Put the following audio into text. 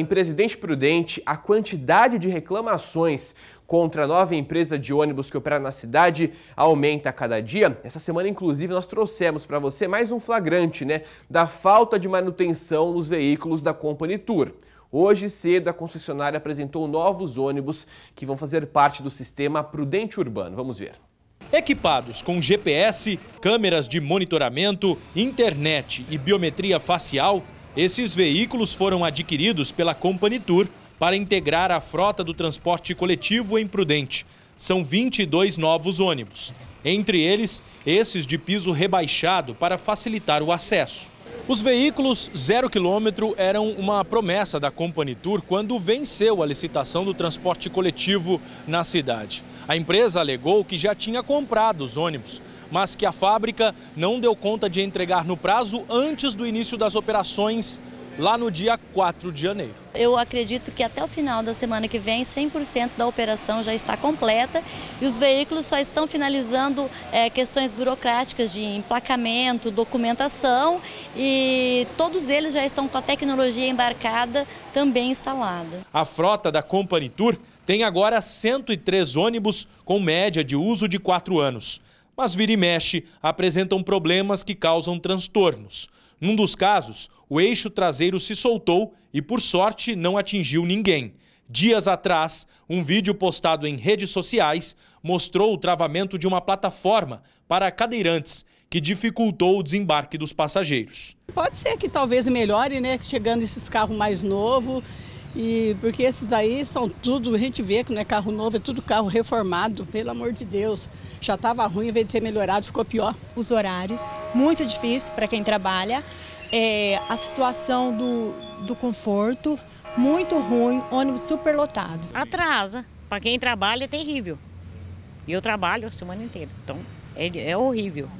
Em Presidente Prudente, a quantidade de reclamações contra a nova empresa de ônibus que opera na cidade aumenta a cada dia. Essa semana, inclusive, nós trouxemos para você mais um flagrante né, da falta de manutenção nos veículos da Company Tour. Hoje cedo, a concessionária apresentou novos ônibus que vão fazer parte do sistema Prudente Urbano. Vamos ver. Equipados com GPS, câmeras de monitoramento, internet e biometria facial, esses veículos foram adquiridos pela Company Tour para integrar a frota do transporte coletivo em Prudente. São 22 novos ônibus, entre eles esses de piso rebaixado para facilitar o acesso. Os veículos zero quilômetro eram uma promessa da Company Tour quando venceu a licitação do transporte coletivo na cidade. A empresa alegou que já tinha comprado os ônibus, mas que a fábrica não deu conta de entregar no prazo antes do início das operações lá no dia 4 de janeiro. Eu acredito que até o final da semana que vem, 100% da operação já está completa e os veículos só estão finalizando é, questões burocráticas de emplacamento, documentação e todos eles já estão com a tecnologia embarcada também instalada. A frota da Company Tour tem agora 103 ônibus com média de uso de 4 anos mas vira e mexe apresentam problemas que causam transtornos. Num dos casos, o eixo traseiro se soltou e, por sorte, não atingiu ninguém. Dias atrás, um vídeo postado em redes sociais mostrou o travamento de uma plataforma para cadeirantes que dificultou o desembarque dos passageiros. Pode ser que talvez melhore, né? Chegando esses carros mais novos e porque esses daí são tudo, a gente vê que não é carro novo, é tudo carro reformado, pelo amor de Deus. Já estava ruim, em vez de ser melhorado, ficou pior. Os horários, muito difícil para quem trabalha. É, a situação do, do conforto, muito ruim, ônibus superlotados. Atrasa. Para quem trabalha é terrível. E eu trabalho a semana inteira. Então é, é horrível.